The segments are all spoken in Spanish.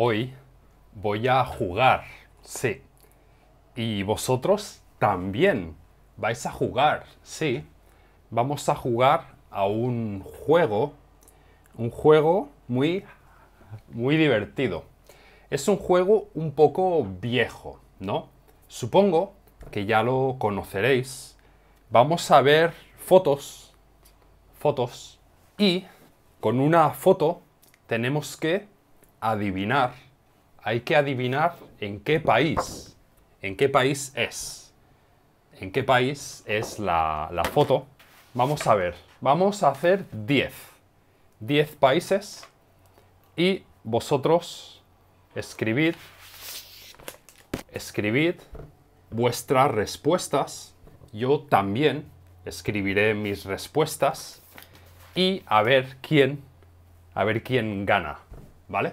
Hoy voy a jugar, sí. Y vosotros también vais a jugar, sí. Vamos a jugar a un juego, un juego muy, muy divertido. Es un juego un poco viejo, ¿no? Supongo que ya lo conoceréis. Vamos a ver fotos, fotos, y con una foto tenemos que adivinar, hay que adivinar en qué país, en qué país es, en qué país es la, foto. Vamos a ver, vamos a hacer 10, 10 países y vosotros escribid, escribid vuestras respuestas. Yo también escribiré mis respuestas y a ver quién, a ver quién gana, ¿vale?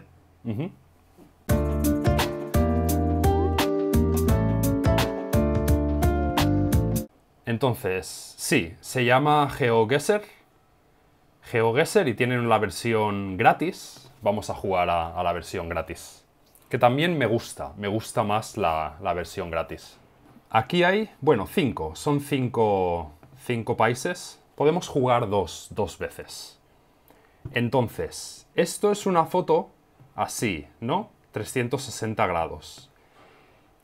Entonces, sí, se llama GeoGuessr. GeoGuessr y tienen la versión gratis. Vamos a jugar a, la versión gratis. Que también me gusta, me gusta más la, la versión gratis. Aquí hay, bueno, cinco, son cinco, países. Podemos jugar dos, dos veces. Entonces, esto es una foto así, ¿no? 360 grados.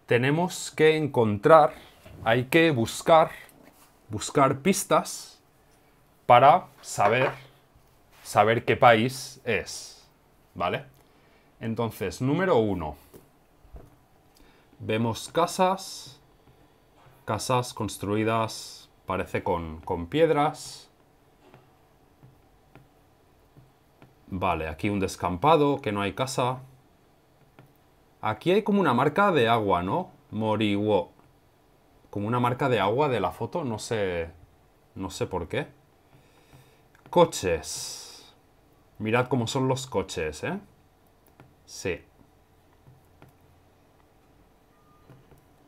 Tenemos que encontrar, hay que buscar, buscar pistas para saber, saber qué país es, ¿vale? Entonces, número uno. Vemos casas, casas construidas, parece con, con piedras, Vale, aquí un descampado, que no hay casa. Aquí hay como una marca de agua, ¿no? Moriwo. Como una marca de agua de la foto, no sé... No sé por qué. Coches. Mirad cómo son los coches, ¿eh? Sí.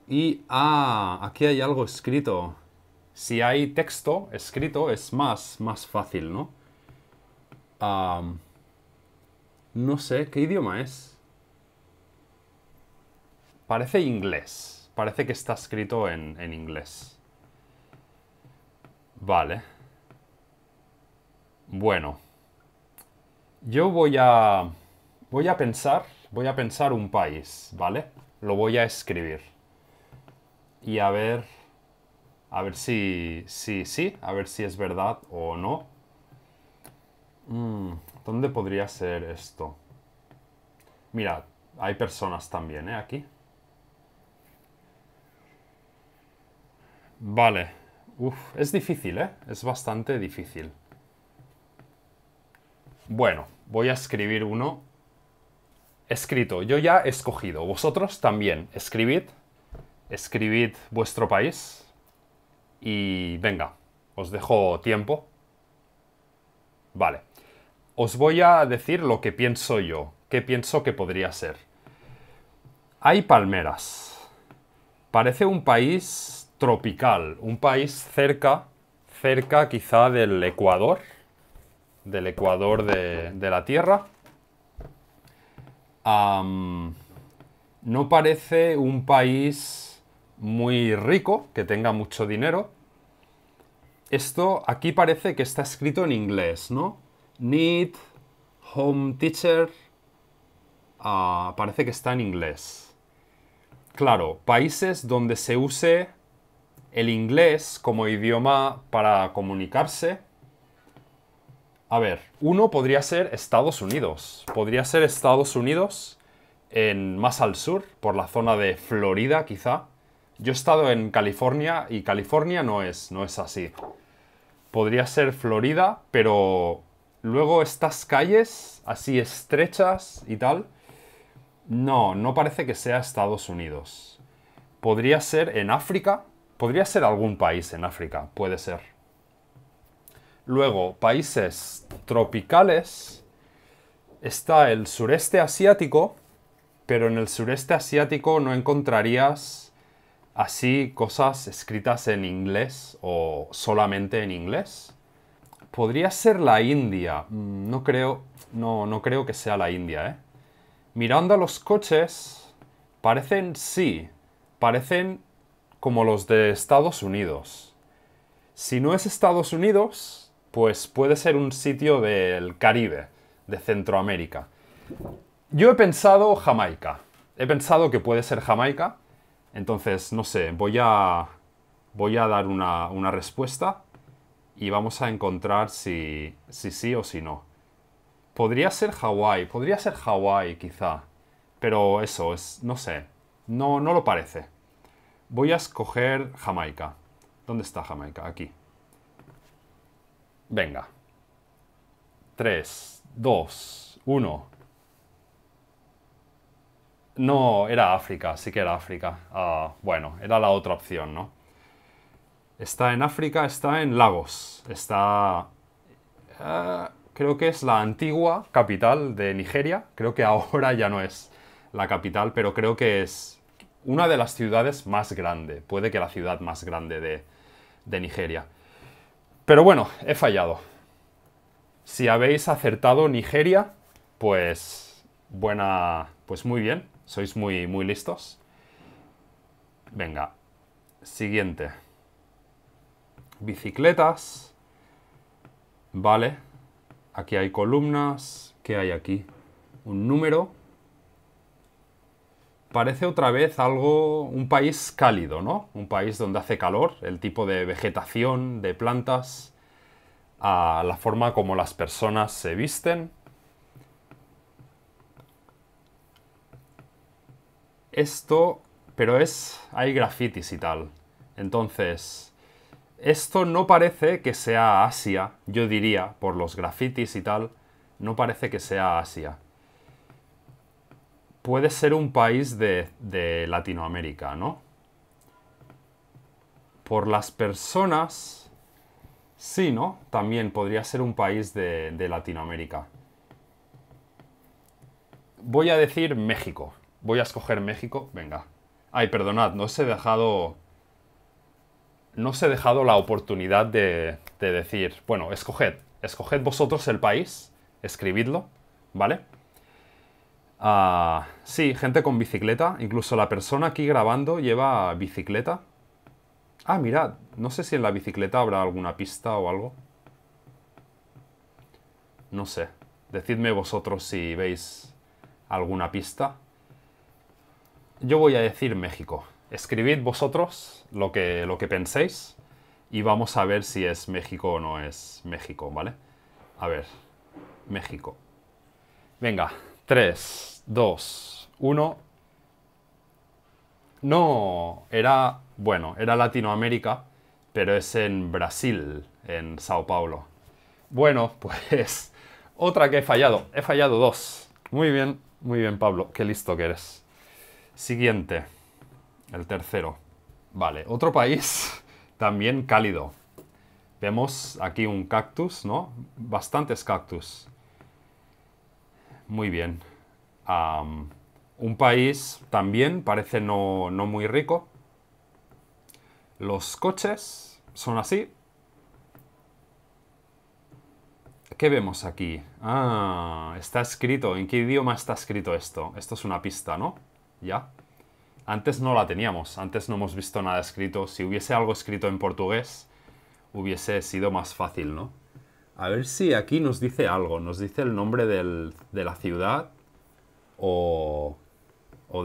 Y, ah, aquí hay algo escrito. Si hay texto escrito es más, más fácil, ¿no? No sé, ¿qué idioma es? Parece inglés. Parece que está escrito en, inglés. Vale. Bueno. Yo voy a... Voy a pensar... Voy a pensar un país, ¿vale? Lo voy a escribir. Y a ver... A ver si... Sí, si, sí. a ver si es verdad o no. Mm, ¿Dónde podría ser esto? Mira, hay personas también, ¿eh? Aquí. Vale. es difícil, ¿eh? Es bastante difícil. Bueno, voy a escribir uno. Escrito, yo ya he escogido. Vosotros también. Escribid. Escribid vuestro país. Y venga, os dejo tiempo. Vale. Os voy a decir lo que pienso yo, qué pienso que podría ser. Hay palmeras. Parece un país tropical, un país cerca, cerca quizá del Ecuador, del Ecuador de, la Tierra. no parece un país muy rico, que tenga mucho dinero. Esto aquí parece que está escrito en inglés, ¿no? Need Home Teacher ah, parece que está en inglés. Claro, países donde se use el inglés como idioma para comunicarse. A ver, uno podría ser Estados Unidos. Podría ser Estados Unidos en más al sur, por la zona de Florida quizá. Yo he estado en California y California no es, no es así. Podría ser Florida, pero Luego estas calles así estrechas y tal, no, no parece que sea Estados Unidos. Podría ser en África, podría ser algún país en África, puede ser. Luego, países tropicales, está el sureste asiático, pero en el sureste asiático no encontrarías así cosas escritas en inglés o solamente en inglés. Podría ser la India. Mm, no creo, no, no creo que sea la India, ¿eh? Mirando a los coches, parecen sí, parecen como los de Estados Unidos. Si no es Estados Unidos, pues puede ser un sitio del Caribe, de Centroamérica. Yo he pensado Jamaica. He pensado que puede ser Jamaica. Entonces, no sé, voy a, voy a dar una, una respuesta y vamos a encontrar si, sí o si no. Podría ser Hawái, podría ser Hawái quizá, pero eso es, no sé, no, no lo parece. Voy a escoger Jamaica. ¿Dónde está Jamaica? Aquí. Venga. Tres, dos, 1. No, era África, sí que era África. Ah, bueno, era la otra opción, ¿no? Está en África, está en Lagos. Está... Eh, creo que es la antigua capital de Nigeria. Creo que ahora ya no es la capital, pero creo que es una de las ciudades más grande. Puede que la ciudad más grande de, de Nigeria. Pero bueno, he fallado. Si habéis acertado Nigeria, pues buena, pues muy bien, sois muy muy listos. Venga. Siguiente bicicletas. Vale, aquí hay columnas. ¿Qué hay aquí? Un número. Parece otra vez algo, un país cálido, ¿no? Un país donde hace calor, el tipo de vegetación, de plantas, a la forma como las personas se visten. Esto, pero es, hay grafitis y tal. Entonces, esto no parece que sea Asia, yo diría, por los grafitis y tal, no parece que sea Asia. Puede ser un país de, Latinoamérica, ¿no? Por las personas... Sí, ¿no? También podría ser un país de, de Latinoamérica. Voy a decir México. Voy a escoger México. Venga. Ay, perdonad, no os he dejado no os he dejado la oportunidad de, decir, bueno, escoged, escoged vosotros el país, escribidlo, ¿vale? Ah, sí, gente con bicicleta, incluso la persona aquí grabando lleva bicicleta. Ah, mirad, no sé si en la bicicleta habrá alguna pista o algo. No sé, decidme vosotros si veis alguna pista. Yo voy a decir México escribid vosotros lo que, lo que penséis y vamos a ver si es México o no es México, ¿vale? A ver, México. Venga, 3, 2, 1. No, era, bueno, era Latinoamérica, pero es en Brasil, en Sao Paulo. Bueno, pues otra que he fallado. He fallado dos. Muy bien, muy bien, Pablo. Qué listo que eres. Siguiente. El tercero. Vale, otro país también cálido. Vemos aquí un cactus, ¿no? Bastantes cactus. Muy bien. un país también parece no, no muy rico. Los coches son así. ¿Qué vemos aquí? Ah, está escrito. ¿En qué idioma está escrito esto? Esto es una pista, ¿no? Ya. Antes no la teníamos, antes no hemos visto nada escrito. Si hubiese algo escrito en portugués, hubiese sido más fácil, ¿no? A ver si aquí nos dice algo, nos dice el nombre de la ciudad o,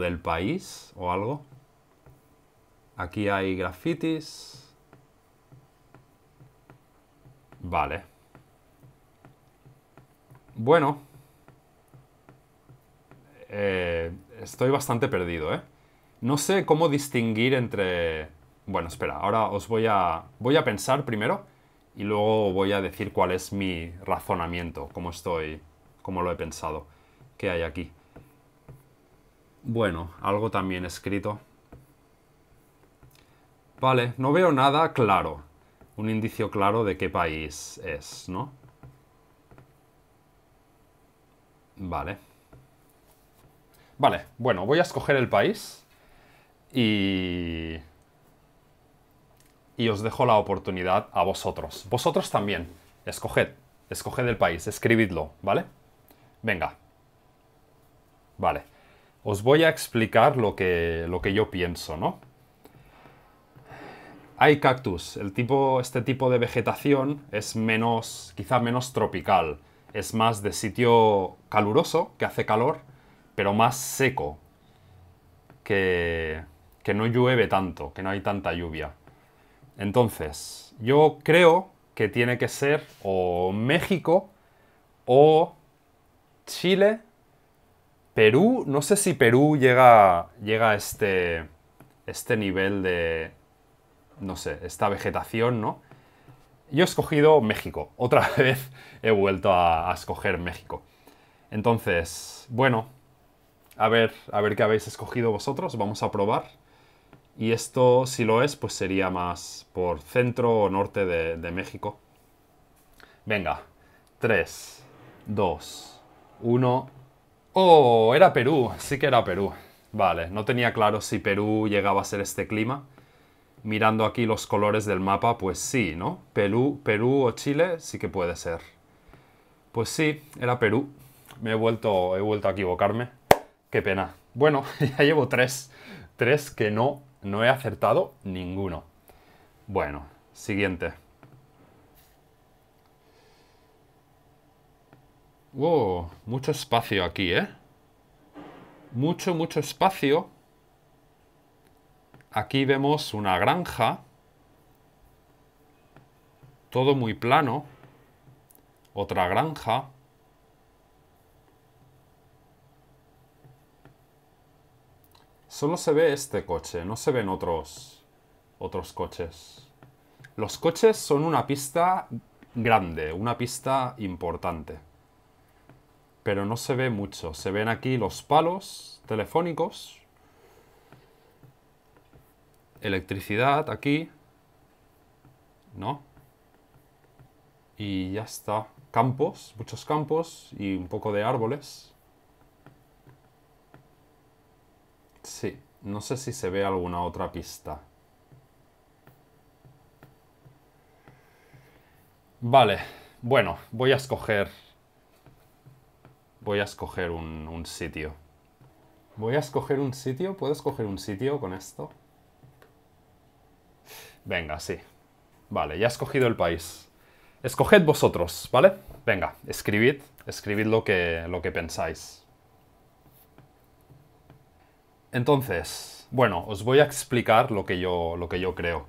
del país o algo. Aquí hay grafitis. Vale. Bueno. Eh, estoy bastante perdido, ¿eh? No sé cómo distinguir entre... Bueno, espera, ahora os voy a... Voy a pensar primero y luego voy a decir cuál es mi razonamiento, cómo estoy, cómo lo he pensado. ¿Qué hay aquí? Bueno, algo también escrito. Vale, no veo nada claro. Un indicio claro de qué país es, ¿no? Vale. Vale, bueno, voy a escoger el país y, y os dejo la oportunidad a vosotros. Vosotros también. Escoged, escoged el país, escribidlo, ¿vale? Venga. Vale. Os voy a explicar lo que, lo que yo pienso, ¿no? Hay cactus. El tipo, este tipo de vegetación es menos, quizá menos tropical. Es más de sitio caluroso, que hace calor, pero más seco que, que no llueve tanto, que no hay tanta lluvia. Entonces, yo creo que tiene que ser o México o Chile, Perú, no sé si Perú llega, llega a este, este nivel de, no sé, esta vegetación, ¿no? Yo he escogido México, otra vez he vuelto a, escoger México. Entonces, bueno, a ver, a ver qué habéis escogido vosotros, vamos a probar. Y esto, si lo es, pues sería más por centro o norte de, México. Venga, 3, 2, 1. ¡Oh! Era Perú, sí que era Perú. Vale, no tenía claro si Perú llegaba a ser este clima. Mirando aquí los colores del mapa, pues sí, ¿no? Perú, Perú o Chile sí que puede ser. Pues sí, era Perú. Me he vuelto, he vuelto a equivocarme. Qué pena. Bueno, ya llevo tres. Tres que no no he acertado ninguno. Bueno, siguiente. Wow, mucho espacio aquí, ¿eh? Mucho, mucho espacio. Aquí vemos una granja. Todo muy plano. Otra granja. Solo se ve este coche, no se ven otros, otros coches. Los coches son una pista grande, una pista importante. Pero no se ve mucho. Se ven aquí los palos telefónicos. Electricidad aquí. ¿No? Y ya está. Campos, muchos campos y un poco de árboles. Sí, no sé si se ve alguna otra pista. Vale, bueno, voy a escoger... Voy a escoger un, sitio. Voy a escoger un sitio. ¿Puedo escoger un sitio con esto? Venga, sí. Vale, ya he escogido el país. Escoged vosotros, ¿vale? Venga, escribid, escribid lo que, lo que pensáis. Entonces, bueno, os voy a explicar lo que yo, lo que yo creo.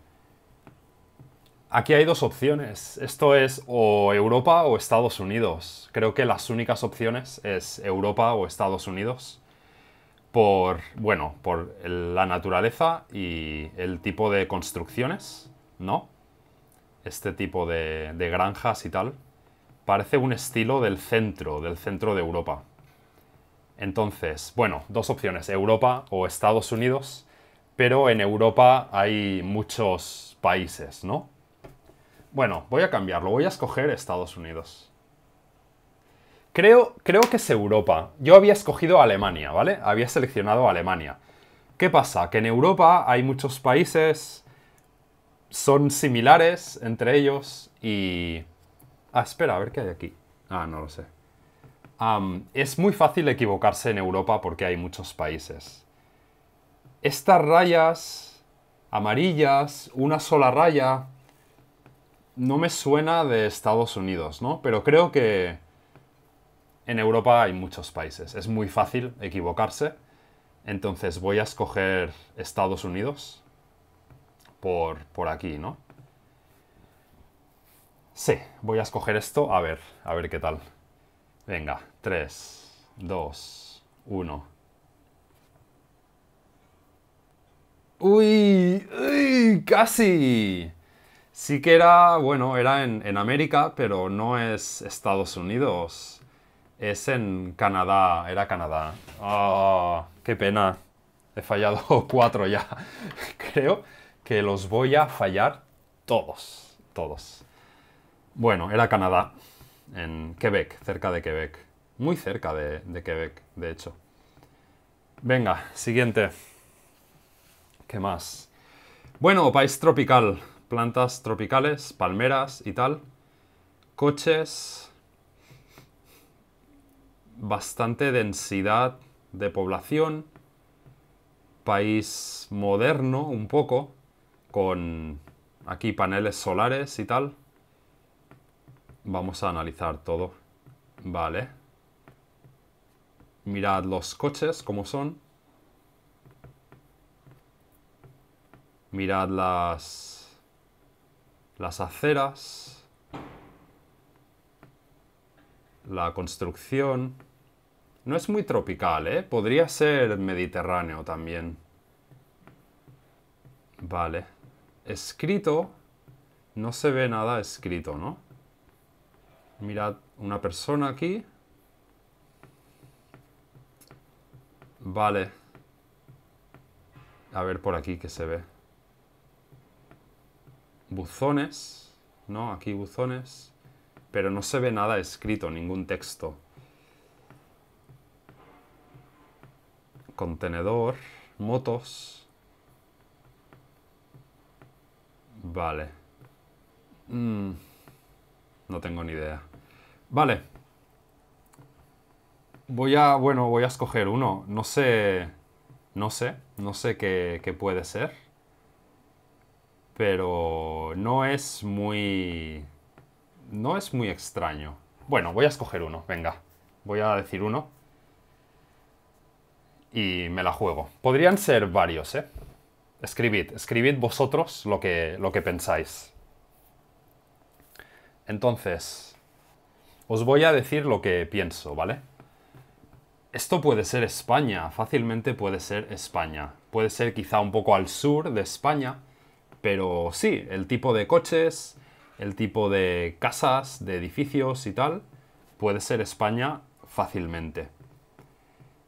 Aquí hay dos opciones. Esto es o Europa o Estados Unidos. Creo que las únicas opciones es Europa o Estados Unidos. Por, bueno, por la naturaleza y el tipo de construcciones, ¿no? Este tipo de granjas y tal. Parece un estilo del centro, del centro de Europa. Entonces, bueno, dos opciones, Europa o Estados Unidos, pero en Europa hay muchos países, ¿no? Bueno, voy a cambiarlo, voy a escoger Estados Unidos. Creo, creo que es Europa. Yo había escogido Alemania, ¿vale? Había seleccionado Alemania. ¿Qué pasa? Que en Europa hay muchos países, son similares entre ellos y... Ah, espera, a ver qué hay aquí. Ah, no lo sé es muy fácil equivocarse en Europa porque hay muchos países. Estas rayas amarillas, una sola raya, no me suena de Estados Unidos, ¿no? Pero creo que en Europa hay muchos países. Es muy fácil equivocarse. Entonces voy a escoger Estados Unidos por, por aquí, ¿no? Sí, voy a escoger esto. A ver, a ver qué tal. Venga, 3, 2, 1. ¡Uy! ¡Uy! ¡Casi! Sí que era, bueno, era en, América, pero no es Estados Unidos. Es en Canadá, era Canadá. Ah, ¡Qué pena! He fallado cuatro ya. Creo que los voy a fallar todos, todos. Bueno, era Canadá en Quebec, cerca de Quebec. Muy cerca de, de Quebec, de hecho. Venga, siguiente. ¿Qué más? Bueno, país tropical. Plantas tropicales, palmeras y tal. Coches. Bastante densidad de población. País moderno, un poco. Con aquí paneles solares y tal. Vamos a analizar todo. Vale. Mirad los coches, como son. Mirad las... Las aceras. La construcción. No es muy tropical, ¿eh? Podría ser mediterráneo también. Vale. Escrito. No se ve nada escrito, ¿no? mirad una persona aquí. Vale. A ver por aquí que se ve. Buzones, ¿no? Aquí buzones. Pero no se ve nada escrito, ningún texto. Contenedor, motos. Vale. Mm. no tengo ni idea. Vale. Voy a, bueno, voy a escoger uno. No sé, no sé, no sé qué, puede ser. Pero no es muy... No es muy extraño. Bueno, voy a escoger uno, venga. Voy a decir uno. Y me la juego. Podrían ser varios, ¿eh? Escribid, escribid vosotros lo que, lo que pensáis. Entonces, os voy a decir lo que pienso, ¿vale? Esto puede ser España, fácilmente puede ser España. Puede ser quizá un poco al sur de España, pero sí, el tipo de coches, el tipo de casas, de edificios y tal, puede ser España fácilmente.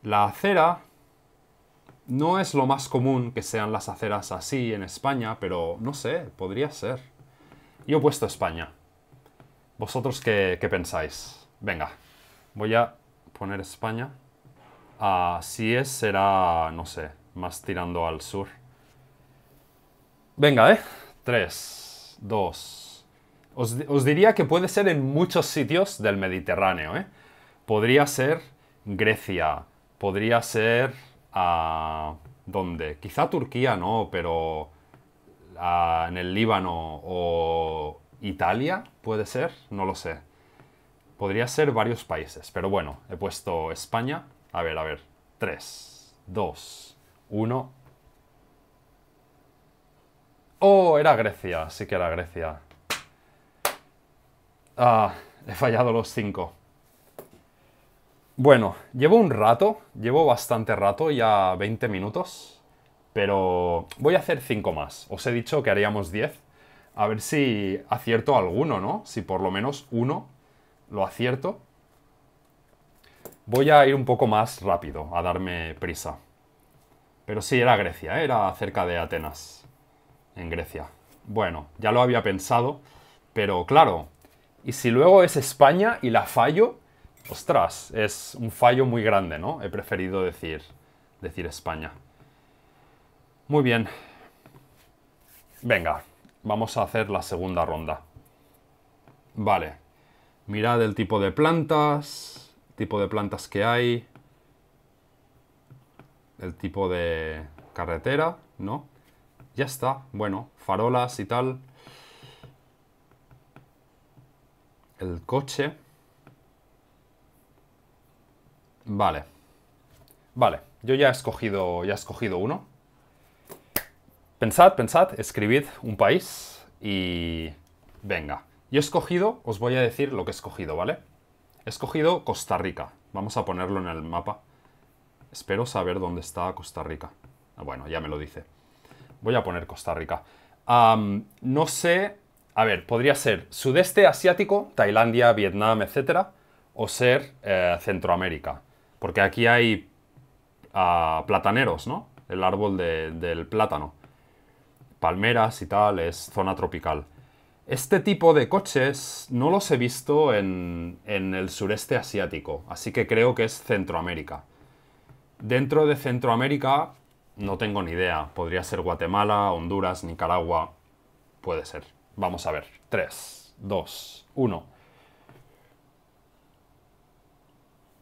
La acera no es lo más común que sean las aceras así en España, pero no sé, podría ser. Yo he puesto España. ¿Vosotros qué, pensáis? Venga, voy a poner España. Así ah, es, será, no sé, más tirando al sur. Venga, ¿eh? Tres, 2. Os, diría que puede ser en muchos sitios del Mediterráneo, ¿eh? Podría ser Grecia, podría ser... a ah, ¿Dónde? Quizá Turquía, ¿no? Pero ah, en el Líbano o Italia, puede ser, no lo sé. Podría ser varios países, pero bueno, he puesto España. A ver, a ver. 3, 2, 1. Oh, era Grecia, sí que era Grecia. Ah, he fallado los 5. Bueno, llevo un rato, llevo bastante rato, ya 20 minutos, pero voy a hacer 5 más. Os he dicho que haríamos 10, a ver si acierto alguno, ¿no? Si por lo menos uno lo acierto. Voy a ir un poco más rápido, a darme prisa. Pero sí, era Grecia, ¿eh? era cerca de Atenas, en Grecia. Bueno, ya lo había pensado, pero claro, y si luego es España y la fallo, ostras, es un fallo muy grande, ¿no? He preferido decir, decir España. Muy bien. Venga, vamos a hacer la segunda ronda. Vale. Mirad el tipo de plantas, tipo de plantas que hay, el tipo de carretera, ¿no? Ya está, bueno, farolas y tal. El coche. Vale. Vale, yo ya he escogido, ya he escogido uno. Pensad, pensad, escribid un país y venga. Yo he escogido, os voy a decir lo que he escogido, ¿vale? He escogido Costa Rica. Vamos a ponerlo en el mapa. Espero saber dónde está Costa Rica. Ah, bueno, ya me lo dice. Voy a poner Costa Rica. no sé, a ver, podría ser sudeste asiático, Tailandia, Vietnam, etc. O ser eh, Centroamérica. Porque aquí hay ah, plataneros, ¿no? El árbol del plátano palmeras y tal, es zona tropical. Este tipo de coches no los he visto en, el sureste asiático, así que creo que es Centroamérica. Dentro de Centroamérica no tengo ni idea. Podría ser Guatemala, Honduras, Nicaragua. Puede ser. Vamos a ver. 3, 2, 1.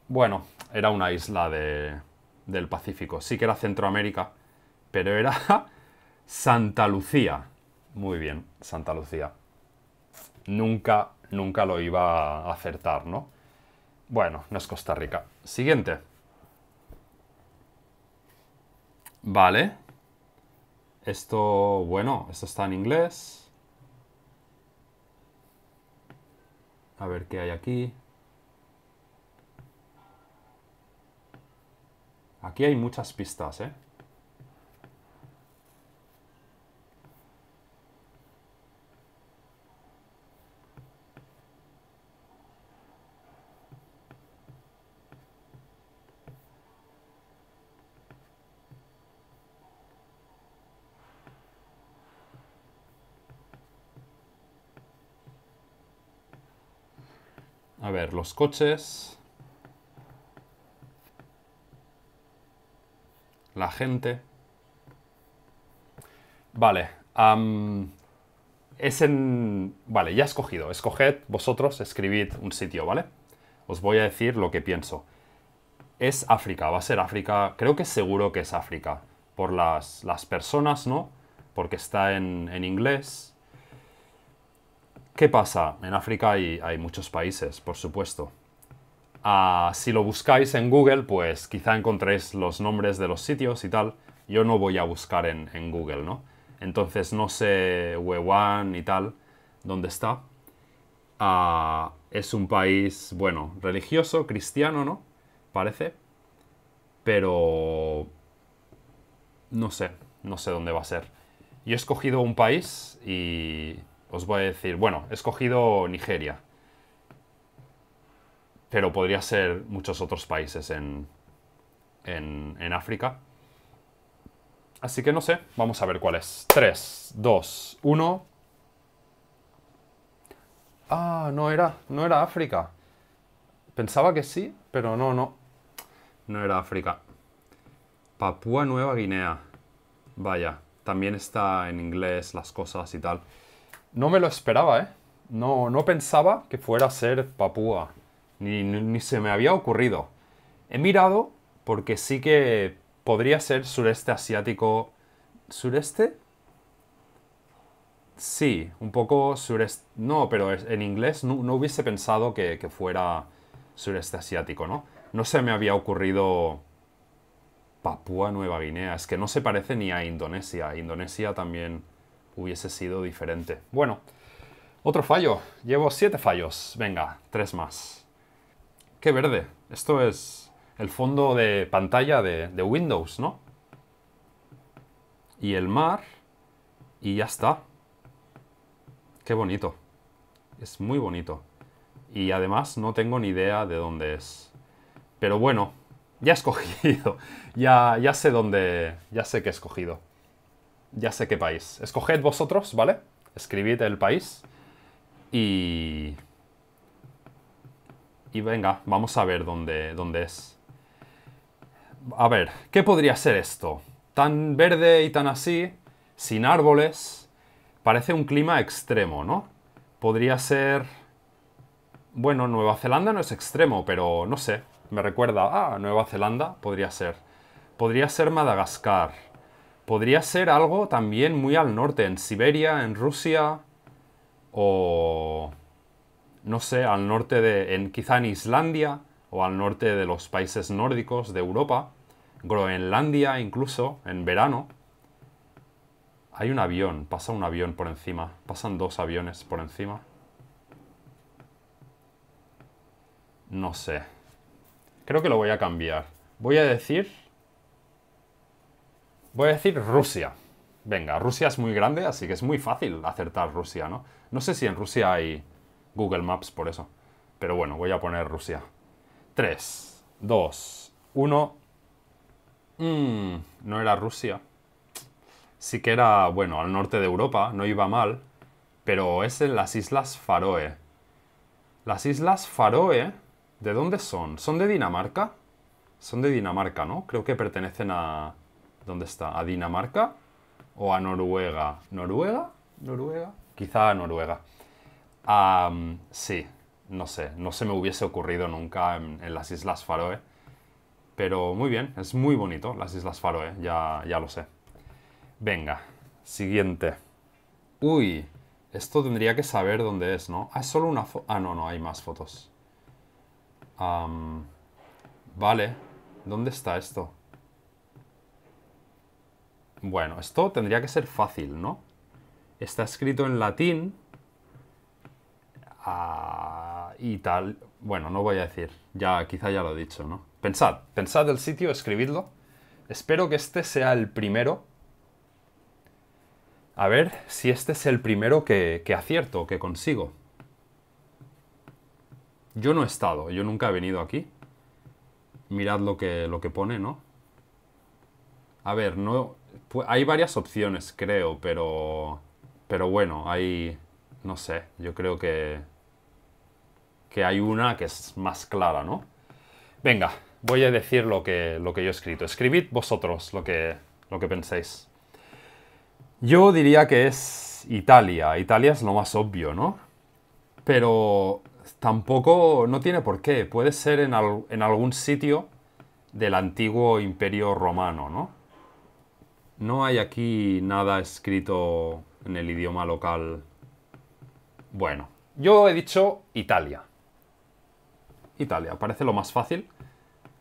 Bueno, era una isla del Pacífico. Sí que era Centroamérica, pero era Santa Lucía. Muy bien, Santa Lucía. Nunca, nunca lo iba a acertar, ¿no? Bueno, no es Costa Rica. Siguiente. Vale. Esto, bueno, esto está en inglés. A ver qué hay aquí. Aquí hay muchas pistas, ¿eh? ver, los coches. La gente. Vale. es en... Vale, ya escogido. Escoged vosotros, escribid un sitio, ¿vale? Os voy a decir lo que pienso. Es África, va a ser África. Creo que seguro que es África. Por las, las personas, ¿no? Porque está en, en inglés ¿Qué pasa? En África hay, hay muchos países, por supuesto. Ah, si lo buscáis en Google, pues quizá encontréis los nombres de los sitios y tal. Yo no voy a buscar en, Google, ¿no? Entonces no sé Wewan y tal, dónde está. Ah, es un país, bueno, religioso, cristiano, ¿no? Parece. Pero... No sé, no sé dónde va a ser. Yo he escogido un país y os voy a decir, bueno, he escogido Nigeria, pero podría ser muchos otros países en, en, África. Así que no sé, vamos a ver cuál es. 3, 2, 1. Ah, no era, no era África. Pensaba que sí, pero no, no. No era África. Papúa Nueva Guinea. Vaya, también está en inglés las cosas y tal. No me lo esperaba, ¿eh? No, no pensaba que fuera a ser Papúa. Ni, ni, se me había ocurrido. He mirado porque sí que podría ser sureste asiático. ¿Sureste? Sí, un poco sureste. No, pero en inglés no, hubiese pensado que, que, fuera sureste asiático, ¿no? No se me había ocurrido Papúa Nueva Guinea. Es que no se parece ni a Indonesia. Indonesia también hubiese sido diferente. Bueno, otro fallo. Llevo siete fallos. Venga, tres más. Qué verde. Esto es el fondo de pantalla de, Windows, ¿no? Y el mar. Y ya está. Qué bonito. Es muy bonito. Y además no tengo ni idea de dónde es. Pero bueno, ya he escogido. ya, ya sé dónde. Ya sé qué he escogido ya sé qué país. Escoged vosotros, ¿vale? Escribid el país y... Y venga, vamos a ver dónde, dónde es. A ver, ¿qué podría ser esto? Tan verde y tan así, sin árboles, parece un clima extremo, ¿no? Podría ser... Bueno, Nueva Zelanda no es extremo, pero no sé, me recuerda... Ah, Nueva Zelanda podría ser. Podría ser Madagascar podría ser algo también muy al norte, en Siberia, en Rusia o no sé, al norte de, en, quizá en Islandia o al norte de los países nórdicos de Europa, Groenlandia incluso, en verano. Hay un avión, pasa un avión por encima, pasan dos aviones por encima. No sé. Creo que lo voy a cambiar. Voy a decir Voy a decir Rusia. Venga, Rusia es muy grande, así que es muy fácil acertar Rusia, ¿no? No sé si en Rusia hay Google Maps por eso. Pero bueno, voy a poner Rusia. 3, 2, 1. no era Rusia. Sí que era, bueno, al norte de Europa, no iba mal. Pero es en las Islas Faroe. Las Islas Faroe, ¿de dónde son? ¿Son de Dinamarca? Son de Dinamarca, ¿no? Creo que pertenecen a ¿Dónde está? ¿A Dinamarca o a Noruega? ¿Noruega? ¿Noruega? Quizá a Noruega. sí, no sé, no se me hubiese ocurrido nunca en, las Islas Faroe. Pero muy bien, es muy bonito las Islas Faroe, ¿eh? ya, ya lo sé. Venga, siguiente. Uy, esto tendría que saber dónde es, ¿no? Ah, es solo una foto. Ah, no, no, hay más fotos. vale, ¿dónde está esto? Bueno, esto tendría que ser fácil, ¿no? Está escrito en latín ah, y tal. Bueno, no voy a decir, ya quizá ya lo he dicho, ¿no? Pensad, pensad el sitio, escribidlo. Espero que este sea el primero. A ver si este es el primero que, acierto, que consigo. Yo no he estado, yo nunca he venido aquí. Mirad lo que, lo que pone, ¿no? A ver, no, pues hay varias opciones, creo, pero. Pero bueno, hay. No sé, yo creo que. Que hay una que es más clara, ¿no? Venga, voy a decir lo que, lo que yo he escrito. Escribid vosotros lo que, lo que penséis. Yo diría que es Italia. Italia es lo más obvio, ¿no? Pero tampoco, no tiene por qué. Puede ser en, algún sitio del antiguo imperio romano, ¿no? No hay aquí nada escrito en el idioma local. Bueno, yo he dicho Italia. Italia, parece lo más fácil,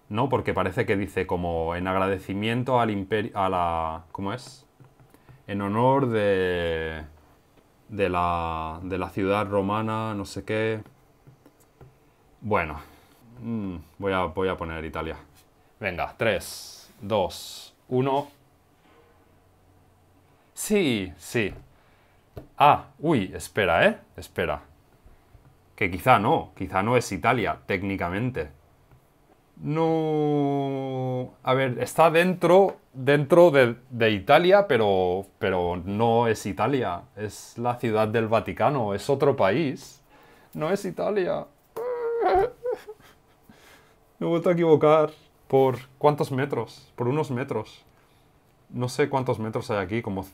¿no? Porque parece que dice como en agradecimiento al imperio... a la... ¿cómo es? En honor de... de la... de la ciudad romana, no sé qué... Bueno, mm, voy, a, voy a poner Italia. Venga, 3, 2, 1... Sí, sí. Ah, uy, espera, ¿eh? Espera. Que quizá no, quizá no es Italia, técnicamente. No... A ver, está dentro, dentro de, Italia, pero, pero no es Italia. Es la ciudad del Vaticano, es otro país. No es Italia. Me he vuelto a equivocar. ¿Por cuántos metros? Por unos metros. No sé cuántos metros hay aquí, como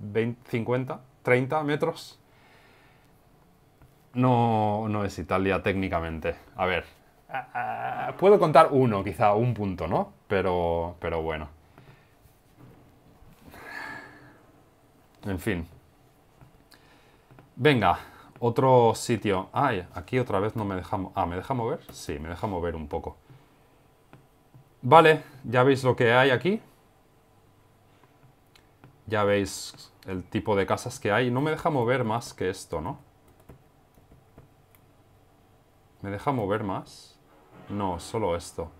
50, 30 metros, no, no es Italia técnicamente. A ver, puedo contar uno, quizá un punto, ¿no? Pero, pero bueno. En fin. Venga, otro sitio. Ay, aquí otra vez no me deja... Ah, ¿me deja mover? Sí, me deja mover un poco. Vale, ya veis lo que hay aquí. Ya veis el tipo de casas que hay. No me deja mover más que esto, ¿no? ¿Me deja mover más? No, solo esto.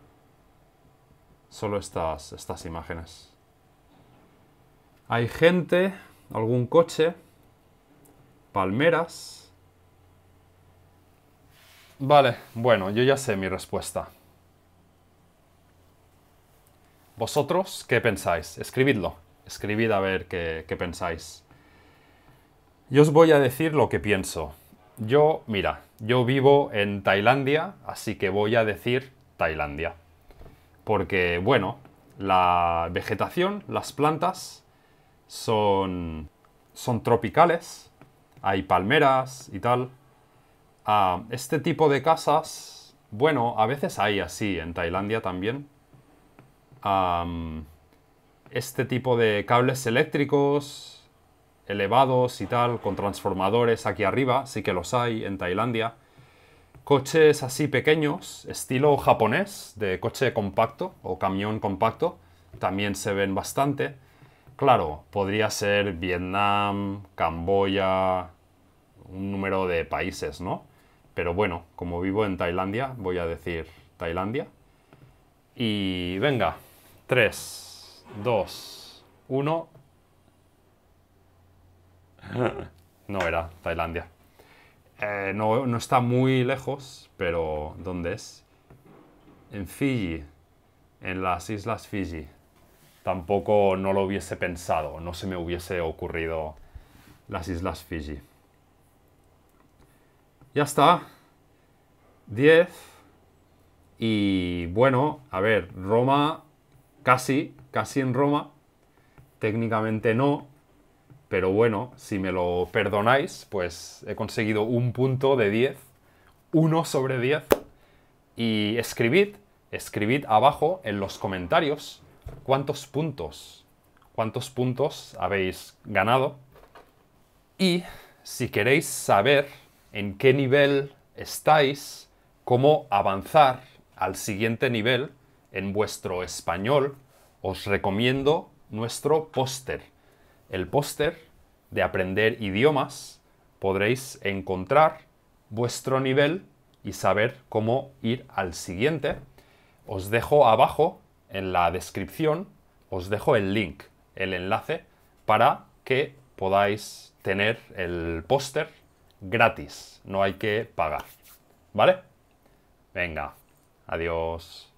Solo estas, estas imágenes. Hay gente, algún coche, palmeras. Vale, bueno, yo ya sé mi respuesta. ¿Vosotros qué pensáis? Escribidlo. Escribid a ver qué, pensáis. Yo os voy a decir lo que pienso. Yo, mira, yo vivo en Tailandia, así que voy a decir Tailandia. Porque, bueno, la vegetación, las plantas, son, son tropicales. Hay palmeras y tal. Ah, este tipo de casas, bueno, a veces hay así en Tailandia también este tipo de cables eléctricos elevados y tal, con transformadores aquí arriba, sí que los hay en Tailandia. Coches así pequeños, estilo japonés, de coche compacto o camión compacto, también se ven bastante. Claro, podría ser Vietnam, Camboya, un número de países, ¿no? Pero bueno, como vivo en Tailandia, voy a decir Tailandia. Y venga, tres dos, uno. No era Tailandia. Eh, no, está muy lejos, pero ¿dónde es? En Fiji, en las islas Fiji. Tampoco no lo hubiese pensado, no se me hubiese ocurrido las islas Fiji. Ya está. Diez. Y bueno, a ver, Roma casi casi en Roma. Técnicamente no, pero bueno, si me lo perdonáis, pues he conseguido un punto de 10, 1 sobre 10. Y escribid, escribid abajo en los comentarios cuántos puntos, cuántos puntos habéis ganado. Y si queréis saber en qué nivel estáis, cómo avanzar al siguiente nivel en vuestro español os recomiendo nuestro póster. El póster de aprender idiomas podréis encontrar vuestro nivel y saber cómo ir al siguiente. Os dejo abajo en la descripción, os dejo el link, el enlace para que podáis tener el póster gratis, no hay que pagar. ¿Vale? Venga, adiós.